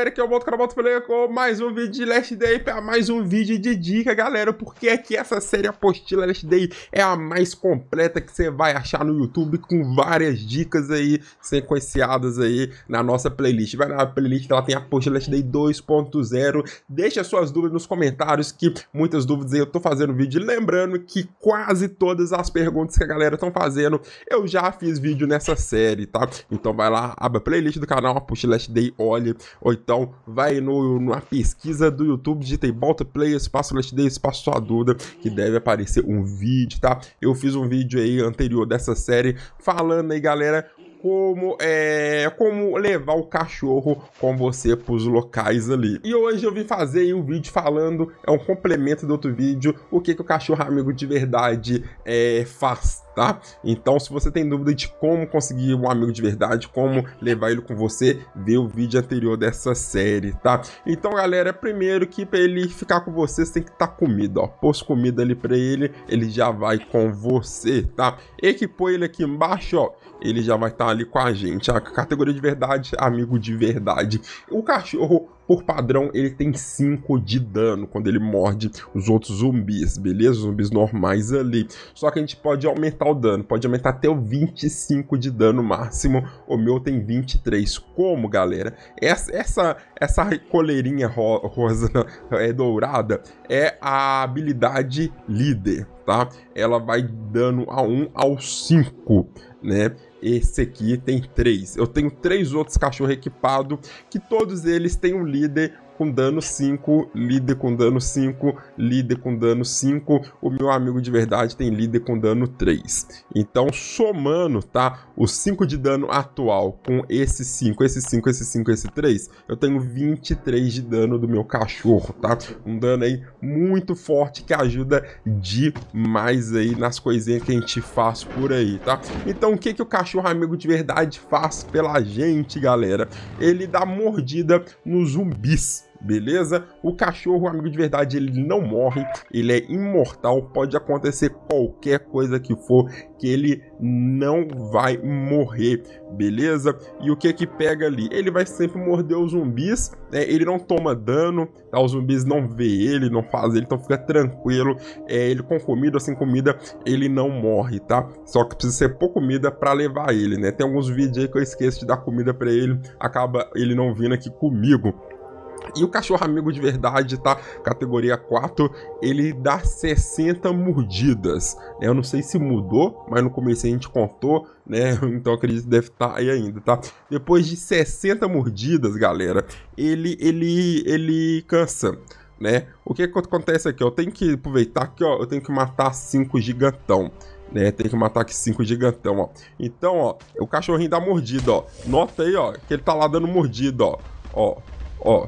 galera, aqui é o Moto Caramoto Play com mais um vídeo de Last Day para mais um vídeo de dica, galera, porque é que essa série Apostila Last Day é a mais completa que você vai achar no YouTube com várias dicas aí sequenciadas aí na nossa playlist. Vai na playlist, ela tem Apostila Last Day 2.0. Deixa suas dúvidas nos comentários que muitas dúvidas aí eu tô fazendo vídeo, lembrando que quase todas as perguntas que a galera estão fazendo, eu já fiz vídeo nessa série, tá? Então vai lá, a playlist do canal Apostila Last Day, olha, ou então então, vai no, na pesquisa do YouTube, digita aí Balta Play, espaço Let's espaço Sua Duda, que deve aparecer um vídeo, tá? Eu fiz um vídeo aí anterior dessa série falando aí, galera, como é como levar o cachorro com você para os locais ali. E hoje eu vim fazer um vídeo falando, é um complemento do outro vídeo, o que, que o cachorro amigo de verdade é, faz. Tá? Então, se você tem dúvida de como conseguir um amigo de verdade, como levar ele com você, vê o vídeo anterior dessa série, tá? Então, galera, primeiro que para ele ficar com você, você tem que estar tá comida, ó. Pôs comida ali para ele, ele já vai com você, tá? Equipou ele aqui embaixo, ó ele já vai estar tá ali com a gente. A categoria de verdade, amigo de verdade. O cachorro, por padrão, ele tem 5 de dano quando ele morde os outros zumbis, beleza? Os zumbis normais ali. Só que a gente pode aumentar o dano, pode aumentar até o 25 de dano máximo. O meu tem 23. Como, galera? Essa essa, essa coleirinha ro rosa é dourada é a habilidade líder, tá? Ela vai dando a 1 um, ao 5 né? Esse aqui tem três. Eu tenho três outros cachorros equipados que todos eles têm um líder com dano 5, líder com dano 5, líder com dano 5. O meu amigo de verdade tem líder com dano 3. Então, somando, tá? O 5 de dano atual com esse 5, esse 5, esse 5, esse 3, eu tenho 23 de dano do meu cachorro, tá? Um dano aí muito forte que ajuda demais aí nas coisinhas que a gente faz por aí, tá? Então, o que, que o cachorro amigo de verdade faz pela gente, galera? Ele dá mordida nos zumbis beleza? O cachorro, amigo de verdade, ele não morre, ele é imortal, pode acontecer qualquer coisa que for, que ele não vai morrer, beleza? E o que é que pega ali? Ele vai sempre morder os zumbis, né? ele não toma dano, tá? os zumbis não vê ele, não faz ele, então fica tranquilo, é, ele com comida ou sem comida, ele não morre, tá? Só que precisa ser pouca comida para levar ele, né? Tem alguns vídeos aí que eu esqueço de dar comida para ele, acaba ele não vindo aqui comigo, e o cachorro amigo de verdade, tá? Categoria 4, ele dá 60 mordidas. Né? Eu não sei se mudou, mas no começo a gente contou, né? Então acredito que deve estar tá aí ainda, tá? Depois de 60 mordidas, galera, ele ele ele cansa. Né? O que, que acontece aqui? Eu tenho que aproveitar que ó, eu tenho que matar 5 gigantão. Né, tem que matar aqui 5 gigantão, ó. Então, ó, o cachorrinho dá mordida, ó. Nota aí, ó, que ele tá lá dando mordida, ó. Ó, ó.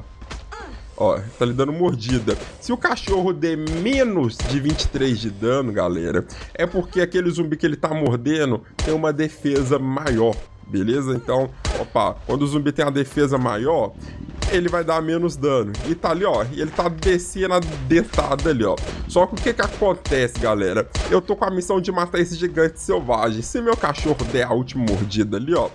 Ó, tá lhe dando mordida. Se o cachorro der menos de 23 de dano, galera, é porque aquele zumbi que ele tá mordendo tem uma defesa maior, beleza? Então, opa, quando o zumbi tem uma defesa maior, ele vai dar menos dano. E tá ali, ó, ele tá descendo a dentada ali, ó. Só que o que que acontece, galera? Eu tô com a missão de matar esse gigante selvagem. Se meu cachorro der a última mordida ali, ó,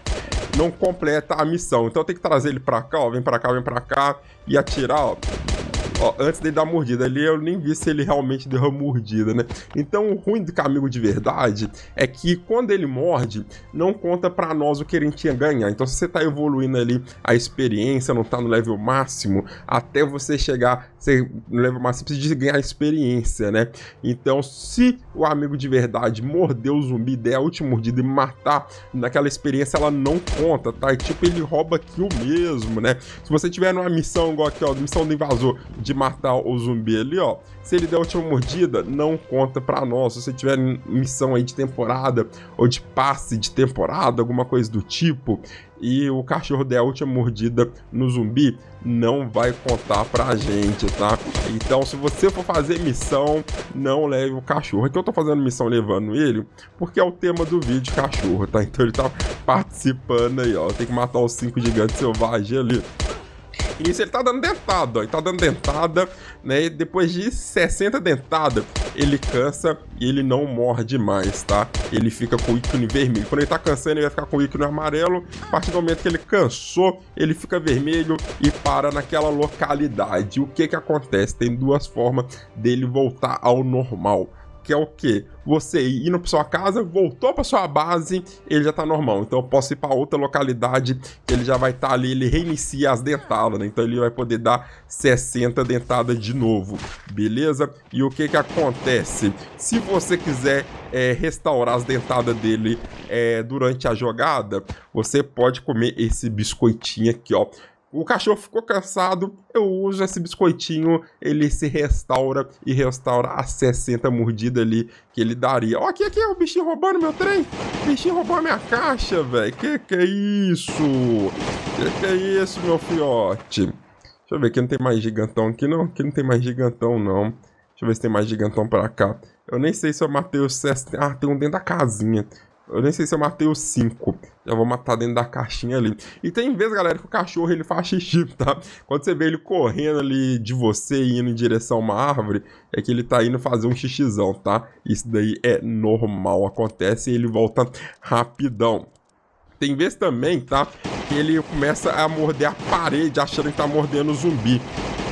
não completa a missão. Então tem que trazer ele pra cá, ó, vem pra cá, vem pra cá e atirar, ó. Ó, antes dele dar mordida ali, eu nem vi se ele realmente deu a mordida, né? Então, o ruim do amigo de verdade é que quando ele morde, não conta para nós o que ele tinha ganhar. Então, se você tá evoluindo ali a experiência, não tá no level máximo, até você chegar você, no level máximo, você precisa ganhar experiência, né? Então, se o amigo de verdade morder o zumbi, der a última mordida e matar, naquela experiência ela não conta, tá? E, tipo, ele rouba o mesmo, né? Se você tiver numa missão igual aqui, ó, missão do invasor, de matar o zumbi ali, ó. Se ele der a última mordida, não conta pra nós. Se você tiver missão aí de temporada, ou de passe de temporada, alguma coisa do tipo, e o cachorro der a última mordida no zumbi, não vai contar pra gente, tá? Então, se você for fazer missão, não leve o cachorro. Aqui é eu tô fazendo missão levando ele, porque é o tema do vídeo, cachorro, tá? Então ele tá participando aí, ó. Tem que matar os cinco gigantes selvagens ali. Isso, ele tá dando dentada, ó. Ele tá dando dentada, né? E depois de 60 dentadas, ele cansa e ele não morde mais, tá? Ele fica com o ícone vermelho. Quando ele tá cansando, ele vai ficar com o ícone amarelo. A partir do momento que ele cansou, ele fica vermelho e para naquela localidade. O que que acontece? Tem duas formas dele voltar ao normal que é o quê? Você ir para sua casa, voltou para sua base, ele já está normal. Então eu posso ir para outra localidade, ele já vai estar tá ali, ele reinicia as dentadas, né? Então ele vai poder dar 60 dentadas de novo, beleza? E o que que acontece? Se você quiser é, restaurar as dentadas dele é, durante a jogada, você pode comer esse biscoitinho aqui, ó o cachorro ficou cansado, eu uso esse biscoitinho, ele se restaura e restaura a 60 mordida ali que ele daria. Ó, aqui, aqui, o bichinho roubando meu trem. O bichinho roubou minha caixa, velho. Que que é isso? Que que é isso, meu fiote? Deixa eu ver, aqui não tem mais gigantão aqui, não. Aqui não tem mais gigantão, não. Deixa eu ver se tem mais gigantão pra cá. Eu nem sei se eu matei o Ah, tem um dentro da casinha. Eu nem sei se eu matei os 5. Já vou matar dentro da caixinha ali. E tem vezes, galera, que o cachorro ele faz xixi, tá? Quando você vê ele correndo ali de você e indo em direção a uma árvore, é que ele tá indo fazer um xixizão, tá? Isso daí é normal, acontece e ele volta rapidão. Tem vezes também, tá? Que ele começa a morder a parede achando que tá mordendo zumbi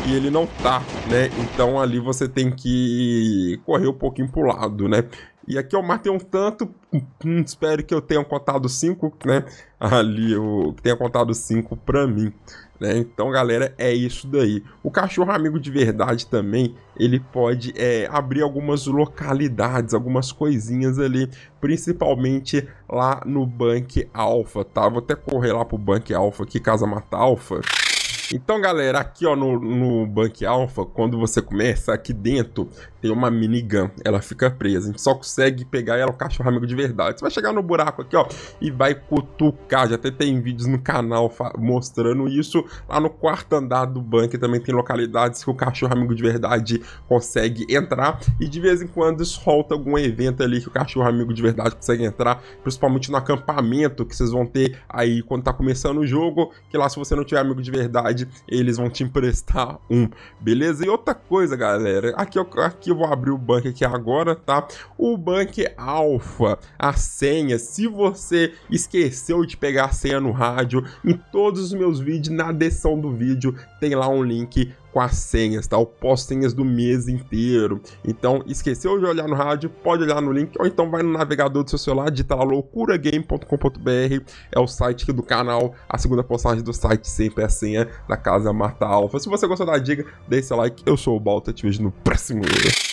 e ele não tá, né? Então ali você tem que correr um pouquinho pro lado, né? E aqui eu matei é um tanto, hum, espero que eu tenha contado 5, né? Ali, eu tenha contado 5 pra mim. Né? Então, galera, é isso daí. O cachorro amigo de verdade também, ele pode é, abrir algumas localidades, algumas coisinhas ali, principalmente lá no Bank Alpha, tá? Vou até correr lá pro Bank Alpha aqui, Casa Mata Alpha. Então, galera, aqui ó no, no Bank Alpha, quando você começa, aqui dentro tem uma minigun. Ela fica presa. A gente só consegue pegar ela o cachorro amigo de verdade. Você vai chegar no buraco aqui, ó, e vai cutucar. Já até tem vídeos no canal mostrando isso. Lá no quarto andar do banco também tem localidades que o cachorro amigo de verdade consegue entrar. E de vez em quando solta algum evento ali que o cachorro amigo de verdade consegue entrar. Principalmente no acampamento que vocês vão ter aí quando tá começando o jogo. Que lá se você não tiver amigo de verdade, eles vão te emprestar um, beleza? E outra coisa, galera, aqui eu, aqui eu vou abrir o banco aqui agora, tá? O banco alfa, a senha, se você esqueceu de pegar a senha no rádio, em todos os meus vídeos, na descrição do vídeo, tem lá um link com as senhas, tá? O pós senhas do mês inteiro. Então, esqueceu de olhar no rádio, pode olhar no link, ou então vai no navegador do seu celular, digita lá loucuragame.com.br, é o site aqui do canal, a segunda postagem do site sempre é a senha da Casa Marta Alfa. Se você gostou da dica, deixa seu like. Eu sou o Balta, te vejo no próximo vídeo.